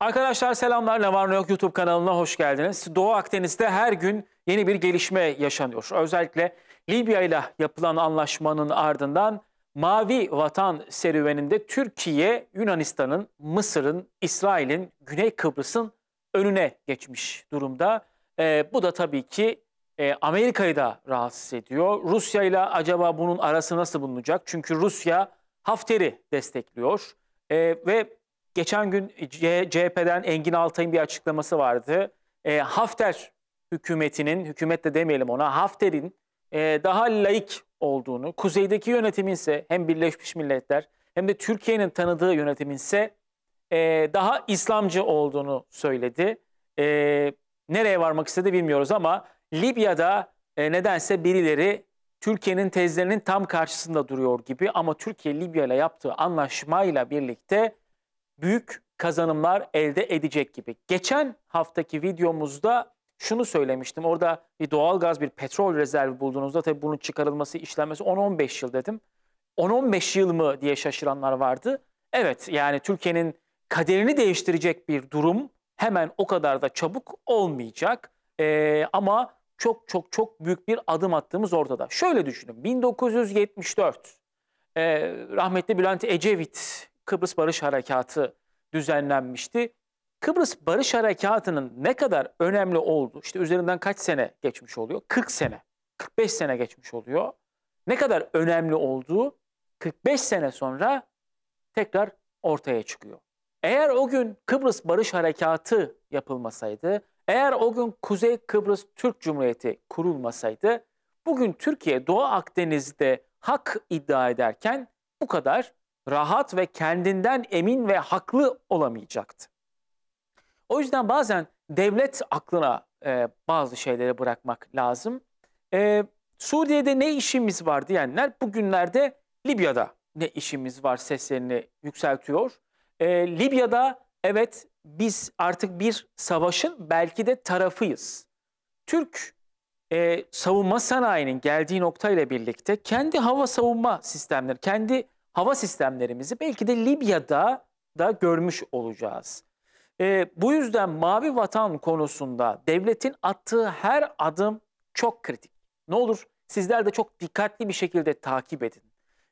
Arkadaşlar selamlar. Ne var ne yok YouTube kanalına hoş geldiniz. Doğu Akdeniz'de her gün yeni bir gelişme yaşanıyor. Özellikle Libya ile yapılan anlaşmanın ardından Mavi Vatan serüveninde Türkiye, Yunanistan'ın, Mısır'ın, İsrail'in, Güney Kıbrıs'ın önüne geçmiş durumda. E, bu da tabii ki e, Amerika'yı da rahatsız ediyor. Rusya ile acaba bunun arası nasıl bulunacak? Çünkü Rusya Hafter'i destekliyor. E, ve Geçen gün CHP'den Engin Altay'ın bir açıklaması vardı. E, Hafter hükümetinin, hükümet de demeyelim ona, Hafter'in e, daha laik olduğunu, kuzeydeki yönetimin ise hem Birleşmiş Milletler hem de Türkiye'nin tanıdığı yönetimin ise e, daha İslamcı olduğunu söyledi. E, nereye varmak istedi bilmiyoruz ama Libya'da e, nedense birileri Türkiye'nin tezlerinin tam karşısında duruyor gibi ama Türkiye Libya ile yaptığı anlaşmayla birlikte büyük kazanımlar elde edecek gibi. Geçen haftaki videomuzda şunu söylemiştim. Orada bir doğalgaz, bir petrol rezervi bulduğunuzda tabii bunun çıkarılması, işlenmesi 10-15 yıl dedim. 10-15 yıl mı diye şaşıranlar vardı. Evet yani Türkiye'nin kaderini değiştirecek bir durum hemen o kadar da çabuk olmayacak. Ee, ama çok çok çok büyük bir adım attığımız ortada. Şöyle düşünün 1974 e, ee, rahmetli Bülent Ecevit Kıbrıs Barış Harekatı düzenlenmişti. Kıbrıs Barış Harekatı'nın ne kadar önemli oldu? işte üzerinden kaç sene geçmiş oluyor? 40 sene, 45 sene geçmiş oluyor. Ne kadar önemli olduğu 45 sene sonra tekrar ortaya çıkıyor. Eğer o gün Kıbrıs Barış Harekatı yapılmasaydı, eğer o gün Kuzey Kıbrıs Türk Cumhuriyeti kurulmasaydı, bugün Türkiye Doğu Akdeniz'de hak iddia ederken bu kadar rahat ve kendinden emin ve haklı olamayacaktı. O yüzden bazen devlet aklına e, bazı şeyleri bırakmak lazım. E, Suriye'de ne işimiz var diyenler bugünlerde Libya'da ne işimiz var seslerini yükseltiyor. E, Libya'da evet biz artık bir savaşın belki de tarafıyız. Türk e, savunma sanayinin geldiği noktayla birlikte kendi hava savunma sistemleri, kendi hava sistemlerimizi belki de Libya'da da görmüş olacağız. E, bu yüzden mavi vatan konusunda devletin attığı her adım çok kritik. Ne olur sizler de çok dikkatli bir şekilde takip edin.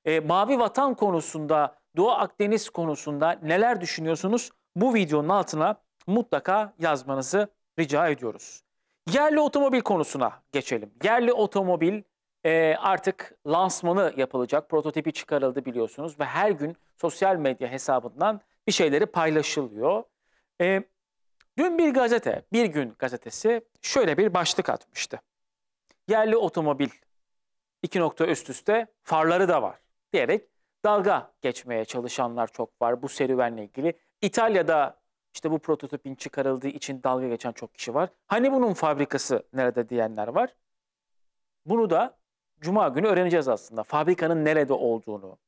E, mavi vatan konusunda, Doğu Akdeniz konusunda neler düşünüyorsunuz? Bu videonun altına mutlaka yazmanızı rica ediyoruz. Yerli otomobil konusuna geçelim. Yerli otomobil e, artık lansmanı yapılacak. Prototipi çıkarıldı biliyorsunuz ve her gün sosyal medya hesabından bir şeyleri paylaşılıyor. E, dün bir gazete, Bir Gün gazetesi şöyle bir başlık atmıştı. Yerli otomobil iki nokta üst üste farları da var diyerek dalga geçmeye çalışanlar çok var bu serüvenle ilgili. İtalya'da işte bu prototipin çıkarıldığı için dalga geçen çok kişi var. Hani bunun fabrikası nerede diyenler var. Bunu da Cuma günü öğreneceğiz aslında fabrikanın nerede olduğunu,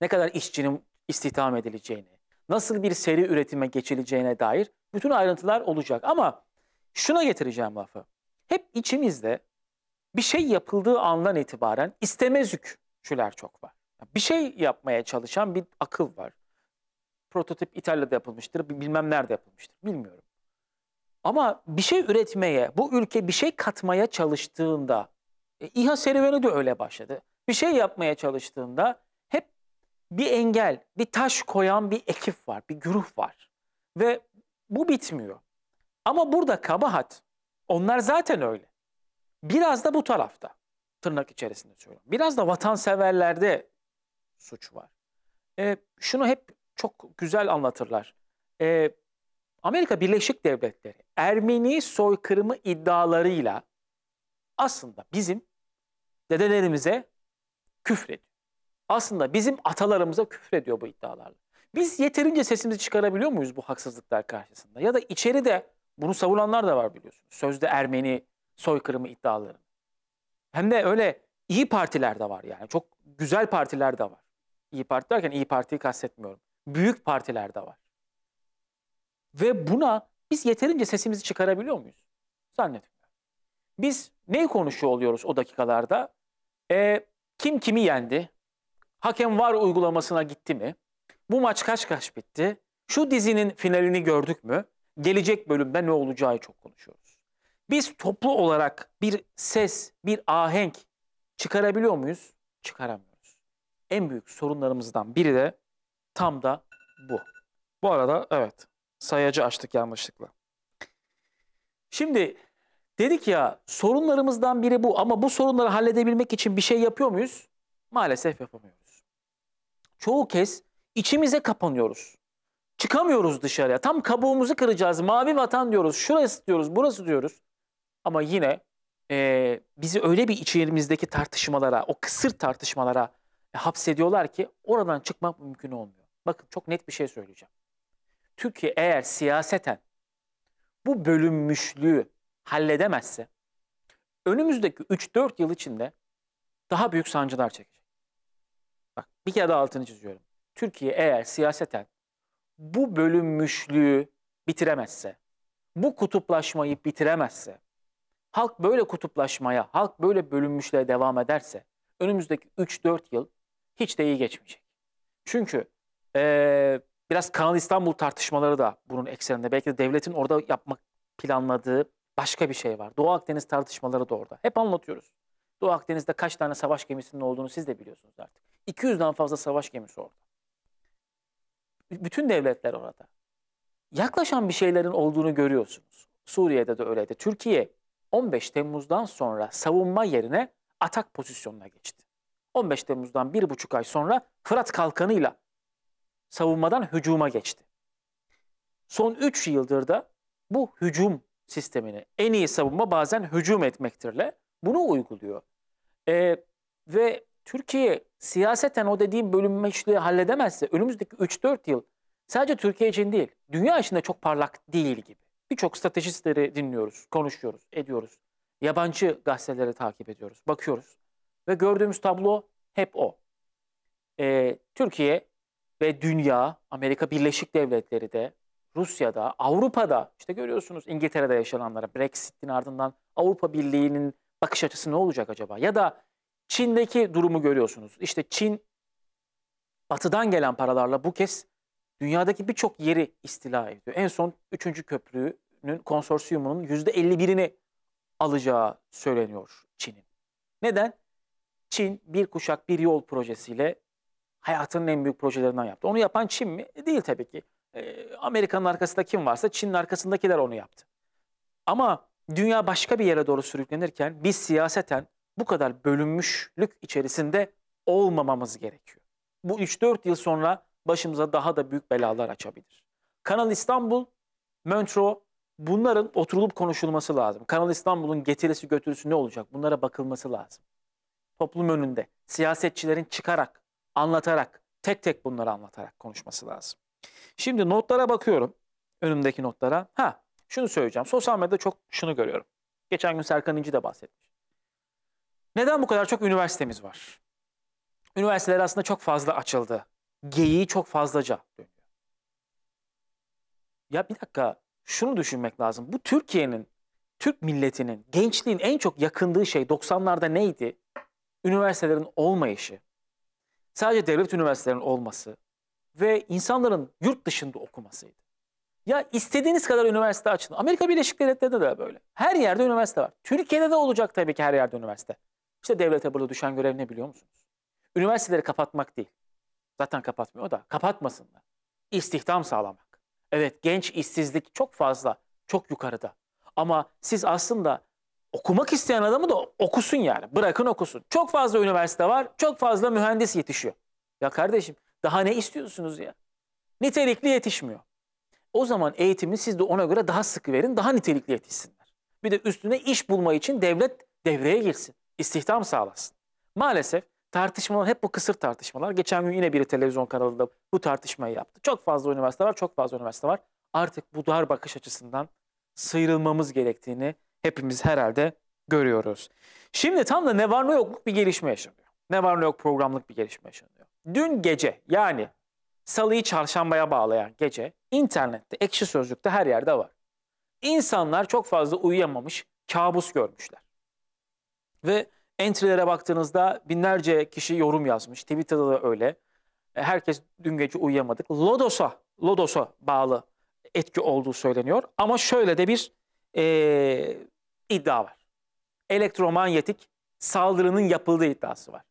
ne kadar işçinin istihdam edileceğini, nasıl bir seri üretime geçileceğine dair bütün ayrıntılar olacak. Ama şuna getireceğim lafı. Hep içimizde bir şey yapıldığı andan itibaren istemezükçüler çok var. Bir şey yapmaya çalışan bir akıl var. Prototip İtalya'da yapılmıştır, bilmem nerede yapılmıştır, bilmiyorum. Ama bir şey üretmeye, bu ülke bir şey katmaya çalıştığında e, İHA serüveni de öyle başladı. Bir şey yapmaya çalıştığında hep bir engel, bir taş koyan bir ekip var, bir güruh var. Ve bu bitmiyor. Ama burada kabahat, onlar zaten öyle. Biraz da bu tarafta, tırnak içerisinde söylüyorum. Biraz da vatanseverlerde suç var. E, şunu hep çok güzel anlatırlar. E, Amerika Birleşik Devletleri Ermeni soykırımı iddialarıyla aslında bizim dedelerimize küfrediyor. Aslında bizim atalarımıza küfrediyor bu iddialarla. Biz yeterince sesimizi çıkarabiliyor muyuz bu haksızlıklar karşısında? Ya da içeride bunu savunanlar da var biliyorsunuz. Sözde Ermeni soykırımı iddiaları. Hem de öyle iyi partiler de var yani. Çok güzel partiler de var. İyi Parti derken İyi Parti'yi kastetmiyorum. Büyük partiler de var. Ve buna biz yeterince sesimizi çıkarabiliyor muyuz? Zannetmiyorum. Biz neyi konuşuyor oluyoruz o dakikalarda? E, kim kimi yendi? Hakem var uygulamasına gitti mi? Bu maç kaç kaç bitti? Şu dizinin finalini gördük mü? Gelecek bölümde ne olacağı çok konuşuyoruz. Biz toplu olarak bir ses, bir ahenk çıkarabiliyor muyuz? Çıkaramıyoruz. En büyük sorunlarımızdan biri de tam da bu. Bu arada evet sayacı açtık yanlışlıkla. Şimdi Dedik ya sorunlarımızdan biri bu ama bu sorunları halledebilmek için bir şey yapıyor muyuz? Maalesef yapamıyoruz. Çoğu kez içimize kapanıyoruz. Çıkamıyoruz dışarıya. Tam kabuğumuzu kıracağız. Mavi vatan diyoruz. Şurası diyoruz. Burası diyoruz. Ama yine e, bizi öyle bir içerimizdeki tartışmalara, o kısır tartışmalara e, hapsediyorlar ki oradan çıkmak mümkün olmuyor. Bakın çok net bir şey söyleyeceğim. Türkiye eğer siyaseten bu bölünmüşlüğü halledemezse önümüzdeki 3-4 yıl içinde daha büyük sancılar çekecek. Bak bir kere daha altını çiziyorum. Türkiye eğer siyaseten bu bölünmüşlüğü bitiremezse, bu kutuplaşmayı bitiremezse, halk böyle kutuplaşmaya, halk böyle bölünmüşlüğe devam ederse önümüzdeki 3-4 yıl hiç de iyi geçmeyecek. Çünkü ee, biraz Kanal İstanbul tartışmaları da bunun ekseninde. Belki de devletin orada yapmak planladığı başka bir şey var. Doğu Akdeniz tartışmaları da orada. Hep anlatıyoruz. Doğu Akdeniz'de kaç tane savaş gemisinin olduğunu siz de biliyorsunuz artık. 200'den fazla savaş gemisi orada. Bütün devletler orada. Yaklaşan bir şeylerin olduğunu görüyorsunuz. Suriye'de de öyleydi. Türkiye 15 Temmuz'dan sonra savunma yerine atak pozisyonuna geçti. 15 Temmuz'dan bir buçuk ay sonra Fırat Kalkanı'yla savunmadan hücuma geçti. Son 3 yıldır da bu hücum sistemini. En iyi savunma bazen hücum etmektirle bunu uyguluyor. E, ve Türkiye siyaseten o dediğim bölünmeçliği halledemezse önümüzdeki 3-4 yıl sadece Türkiye için değil, dünya içinde çok parlak değil gibi. Birçok stratejistleri dinliyoruz, konuşuyoruz, ediyoruz. Yabancı gazeteleri takip ediyoruz, bakıyoruz. Ve gördüğümüz tablo hep o. E, Türkiye ve dünya, Amerika Birleşik Devletleri de, Rusya'da, Avrupa'da işte görüyorsunuz İngiltere'de yaşananlara Brexit'in ardından Avrupa Birliği'nin bakış açısı ne olacak acaba? Ya da Çin'deki durumu görüyorsunuz. İşte Çin batıdan gelen paralarla bu kez dünyadaki birçok yeri istila ediyor. En son 3. köprünün konsorsiyumunun %51'ini alacağı söyleniyor Çin'in. Neden? Çin bir kuşak bir yol projesiyle hayatının en büyük projelerinden yaptı. Onu yapan Çin mi? E, değil tabii ki. Ee, Amerika'nın arkasında kim varsa Çin'in arkasındakiler onu yaptı. Ama dünya başka bir yere doğru sürüklenirken biz siyaseten bu kadar bölünmüşlük içerisinde olmamamız gerekiyor. Bu 3-4 yıl sonra başımıza daha da büyük belalar açabilir. Kanal İstanbul, Montreux bunların oturulup konuşulması lazım. Kanal İstanbul'un getirisi götürüsü ne olacak? Bunlara bakılması lazım. Toplum önünde siyasetçilerin çıkarak, anlatarak, tek tek bunları anlatarak konuşması lazım. Şimdi notlara bakıyorum. Önümdeki notlara. Ha şunu söyleyeceğim. Sosyal medyada çok şunu görüyorum. Geçen gün Serkan İnci de bahsetmiş. Neden bu kadar çok üniversitemiz var? Üniversiteler aslında çok fazla açıldı. Geyiği çok fazlaca dönüyor. Ya bir dakika şunu düşünmek lazım. Bu Türkiye'nin, Türk milletinin, gençliğin en çok yakındığı şey 90'larda neydi? Üniversitelerin olmayışı. Sadece devlet üniversitelerinin olması, ve insanların yurt dışında okumasıydı. Ya istediğiniz kadar üniversite açın. Amerika Birleşik Devletleri'nde de böyle. Her yerde üniversite var. Türkiye'de de olacak tabii ki her yerde üniversite. İşte devlete burada düşen görev ne biliyor musunuz? Üniversiteleri kapatmak değil. Zaten kapatmıyor da kapatmasınlar. İstihdam sağlamak. Evet genç işsizlik çok fazla, çok yukarıda. Ama siz aslında okumak isteyen adamı da okusun yani. Bırakın okusun. Çok fazla üniversite var, çok fazla mühendis yetişiyor. Ya kardeşim daha ne istiyorsunuz ya? Nitelikli yetişmiyor. O zaman eğitimi siz de ona göre daha sıkı verin, daha nitelikli yetişsinler. Bir de üstüne iş bulma için devlet devreye girsin, istihdam sağlasın. Maalesef tartışmalar hep bu kısır tartışmalar. Geçen gün yine bir televizyon kanalında bu tartışmayı yaptı. Çok fazla üniversite var, çok fazla üniversite var. Artık bu dar bakış açısından sıyrılmamız gerektiğini hepimiz herhalde görüyoruz. Şimdi tam da ne var ne yokluk bir gelişme yaşanıyor. Ne var ne yok programlık bir gelişme yaşanıyor. Dün gece yani salıyı çarşambaya bağlayan gece internette, ekşi sözlükte her yerde var. İnsanlar çok fazla uyuyamamış, kabus görmüşler. Ve entry'lere baktığınızda binlerce kişi yorum yazmış. Twitter'da da öyle. E, herkes dün gece uyuyamadık. Lodos'a, Lodos'a bağlı etki olduğu söyleniyor. Ama şöyle de bir e, iddia var. Elektromanyetik saldırının yapıldığı iddiası var.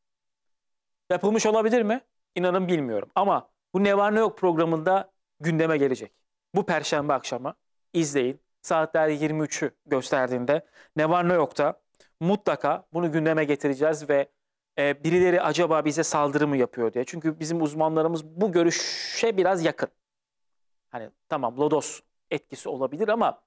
Yapılmış olabilir mi? İnanın bilmiyorum. Ama bu Ne Var Ne Yok programında gündeme gelecek. Bu perşembe akşamı izleyin. Saatler 23'ü gösterdiğinde Ne Var Ne Yok'ta mutlaka bunu gündeme getireceğiz ve e, birileri acaba bize saldırı mı yapıyor diye. Çünkü bizim uzmanlarımız bu görüşe biraz yakın. Hani tamam lodos etkisi olabilir ama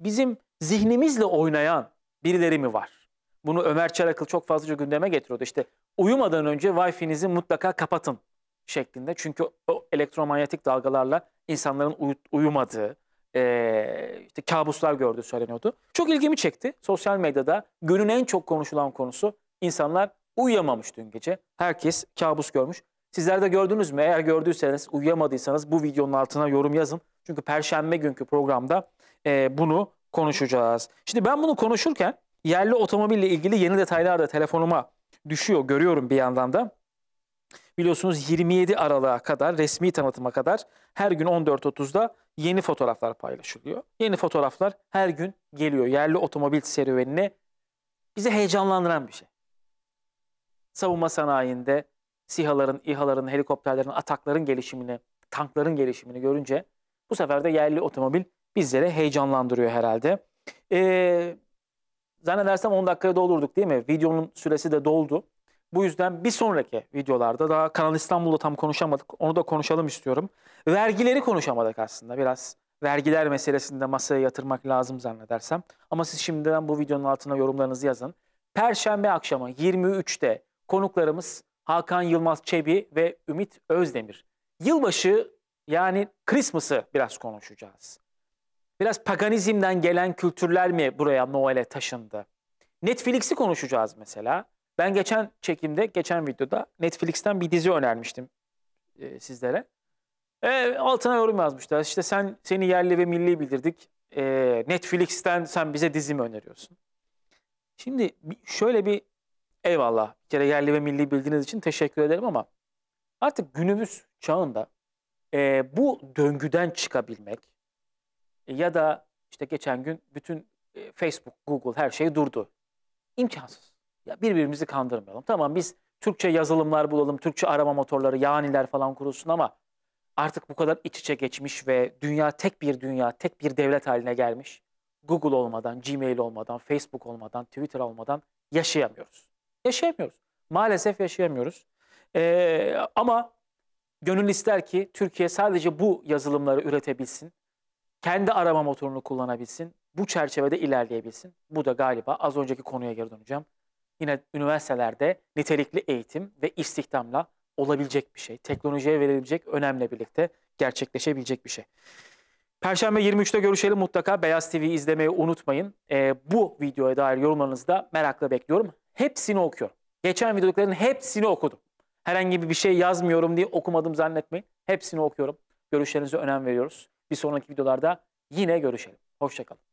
bizim zihnimizle oynayan birileri mi var? Bunu Ömer Çarakıl çok fazlaca gündeme getiriyordu. İşte uyumadan önce Wi-Fi'nizi mutlaka kapatın şeklinde. Çünkü o elektromanyetik dalgalarla insanların uy- uyumadığı, e, işte kabuslar gördüğü söyleniyordu. Çok ilgimi çekti. Sosyal medyada günün en çok konuşulan konusu insanlar uyuyamamış dün gece. Herkes kabus görmüş. Sizler de gördünüz mü? Eğer gördüyseniz, uyuyamadıysanız bu videonun altına yorum yazın. Çünkü perşembe günkü programda e, bunu konuşacağız. Şimdi ben bunu konuşurken Yerli otomobille ilgili yeni detaylar da telefonuma düşüyor görüyorum bir yandan da. Biliyorsunuz 27 Aralık'a kadar resmi tanıtıma kadar her gün 14.30'da yeni fotoğraflar paylaşılıyor. Yeni fotoğraflar her gün geliyor yerli otomobil serüvenine. Bizi heyecanlandıran bir şey. Savunma sanayinde SİHA'ların, İHA'ların, helikopterlerin, atakların gelişimini, tankların gelişimini görünce bu sefer de yerli otomobil bizlere heyecanlandırıyor herhalde. Ee, Zannedersem 10 dakikaya doldurduk değil mi? Videonun süresi de doldu. Bu yüzden bir sonraki videolarda daha Kanal İstanbul'da tam konuşamadık. Onu da konuşalım istiyorum. Vergileri konuşamadık aslında biraz. Vergiler meselesinde masaya yatırmak lazım zannedersem. Ama siz şimdiden bu videonun altına yorumlarınızı yazın. Perşembe akşamı 23'te konuklarımız Hakan Yılmaz Çebi ve Ümit Özdemir. Yılbaşı yani Christmas'ı biraz konuşacağız. Biraz paganizmden gelen kültürler mi buraya Noel'e taşındı? Netflix'i konuşacağız mesela. Ben geçen çekimde, geçen videoda Netflix'ten bir dizi önermiştim e, sizlere. E, altına yorum yazmışlar. İşte sen seni yerli ve milli bildirdik. E, Netflix'ten sen bize dizi mi öneriyorsun? Şimdi şöyle bir eyvallah. Bir kere yerli ve milli bildiğiniz için teşekkür ederim ama artık günümüz çağında e, bu döngüden çıkabilmek, e, ya da işte geçen gün bütün e, Facebook, Google her şey durdu. İmkansız. Ya birbirimizi kandırmayalım. Tamam biz Türkçe yazılımlar bulalım, Türkçe arama motorları, yaniler falan kurulsun ama artık bu kadar iç içe geçmiş ve dünya tek bir dünya, tek bir devlet haline gelmiş. Google olmadan, Gmail olmadan, Facebook olmadan, Twitter olmadan yaşayamıyoruz. Yaşayamıyoruz. Maalesef yaşayamıyoruz. Ee, ama gönül ister ki Türkiye sadece bu yazılımları üretebilsin kendi arama motorunu kullanabilsin, bu çerçevede ilerleyebilsin. Bu da galiba az önceki konuya geri döneceğim. Yine üniversitelerde nitelikli eğitim ve istihdamla olabilecek bir şey. Teknolojiye verilebilecek önemle birlikte gerçekleşebilecek bir şey. Perşembe 23'te görüşelim mutlaka. Beyaz TV izlemeyi unutmayın. Ee, bu videoya dair yorumlarınızı da merakla bekliyorum. Hepsini okuyorum. Geçen videoların hepsini okudum. Herhangi bir şey yazmıyorum diye okumadım zannetmeyin. Hepsini okuyorum. Görüşlerinize önem veriyoruz. Bir sonraki videolarda yine görüşelim. Hoşçakalın.